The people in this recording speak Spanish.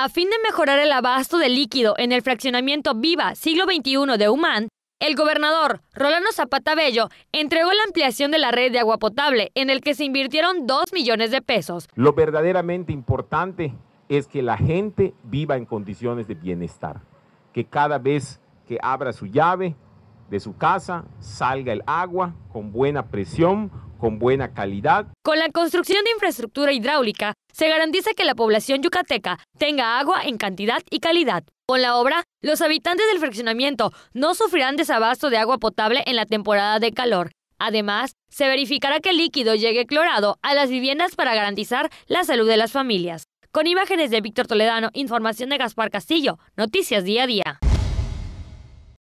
A fin de mejorar el abasto de líquido en el fraccionamiento Viva Siglo XXI de Humán, el gobernador Rolando Zapata Bello entregó la ampliación de la red de agua potable en el que se invirtieron 2 millones de pesos. Lo verdaderamente importante es que la gente viva en condiciones de bienestar, que cada vez que abra su llave de su casa salga el agua con buena presión, con buena calidad. Con la construcción de infraestructura hidráulica, se garantiza que la población yucateca tenga agua en cantidad y calidad. Con la obra, los habitantes del fraccionamiento no sufrirán desabasto de agua potable en la temporada de calor. Además, se verificará que el líquido llegue clorado a las viviendas para garantizar la salud de las familias. Con imágenes de Víctor Toledano, información de Gaspar Castillo, Noticias Día a Día.